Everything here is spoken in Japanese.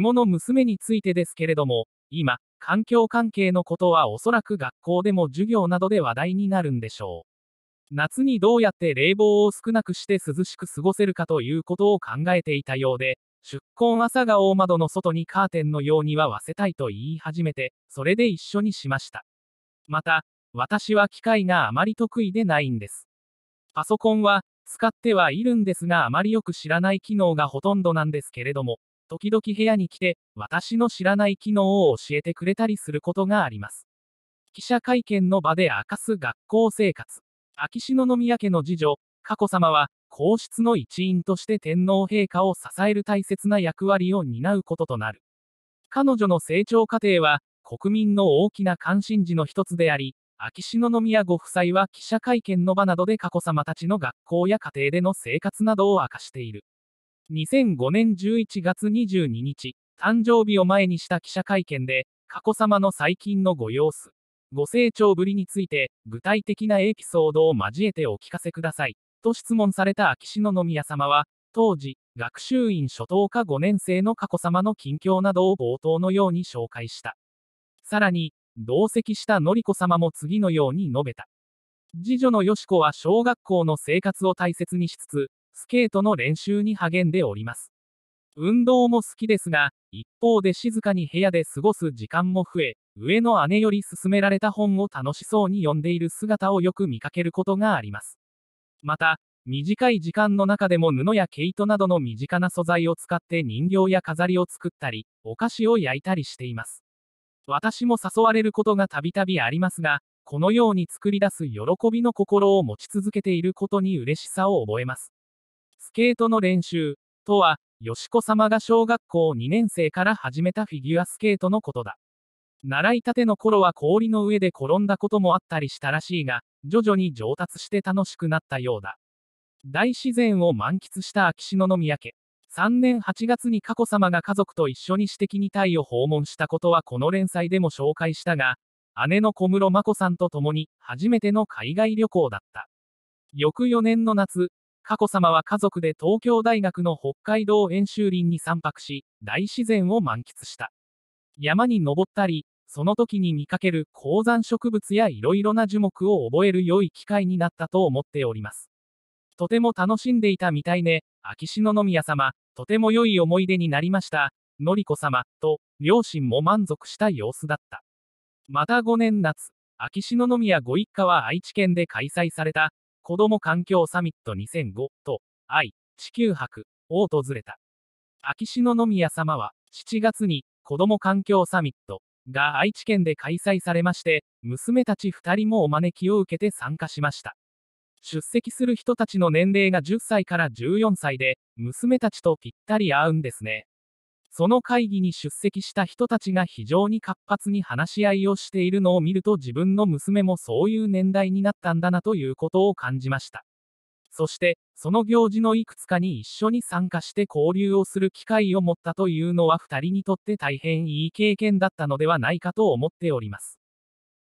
下の娘についてですけれども、今、環境関係のことはおそらく学校でも授業などで話題になるんでしょう。夏にどうやって冷房を少なくして涼しく過ごせるかということを考えていたようで、出婚朝顔窓の外にカーテンのようにはわせたいと言い始めて、それで一緒にしました。また、私は機械があまり得意でないんです。パソコンは、使ってはいるんですがあまりよく知らない機能がほとんどなんですけれども、時々部屋に来て、私の知らない機能を教えてくれたりすることがあります。記者会見の場で明かす学校生活。秋篠宮家の次女、佳子さまは、皇室の一員として天皇陛下を支える大切な役割を担うこととなる。彼女の成長過程は、国民の大きな関心事の一つであり、秋篠宮ご夫妻は記者会見の場などで佳子さまたちの学校や家庭での生活などを明かしている。2005年11月22日、誕生日を前にした記者会見で、佳子さまの最近のご様子、ご成長ぶりについて、具体的なエピソードを交えてお聞かせください。と質問された秋篠宮様は、当時、学習院初等科5年生の佳子さまの近況などを冒頭のように紹介した。さらに、同席した紀子さまも次のように述べた。次女の子は小学校の生活を大切にしつつ、スケートの練習に励んでおります。運動も好きですが、一方で静かに部屋で過ごす時間も増え、上の姉より勧められた本を楽しそうに読んでいる姿をよく見かけることがあります。また、短い時間の中でも布や毛糸などの身近な素材を使って人形や飾りを作ったり、お菓子を焼いたりしています。私も誘われることがたびたびありますが、このように作り出す喜びの心を持ち続けていることに嬉しさを覚えます。スケートの練習とは、しこ様が小学校2年生から始めたフィギュアスケートのことだ。習いたての頃は氷の上で転んだこともあったりしたらしいが、徐々に上達して楽しくなったようだ。大自然を満喫した秋篠宮家。3年8月に佳子さまが家族と一緒に私的にタイを訪問したことはこの連載でも紹介したが、姉の小室眞子さんと共に初めての海外旅行だった。翌4年の夏、佳子さまは家族で東京大学の北海道演習林に散泊し、大自然を満喫した。山に登ったり、その時に見かける高山植物やいろいろな樹木を覚える良い機会になったと思っております。とても楽しんでいたみたいね、秋篠宮様、とても良い思い出になりました、のりこ様、と、両親も満足した様子だった。また5年夏、秋篠宮ご一家は愛知県で開催された、子ども環境サミット2005と愛地球博を訪れた。秋篠宮さまは7月に子ども環境サミットが愛知県で開催されまして、娘たち2人もお招きを受けて参加しました。出席する人たちの年齢が10歳から14歳で、娘たちとぴったり合うんですね。その会議に出席した人たちが非常に活発に話し合いをしているのを見ると自分の娘もそういう年代になったんだなということを感じました。そして、その行事のいくつかに一緒に参加して交流をする機会を持ったというのは2人にとって大変いい経験だったのではないかと思っております。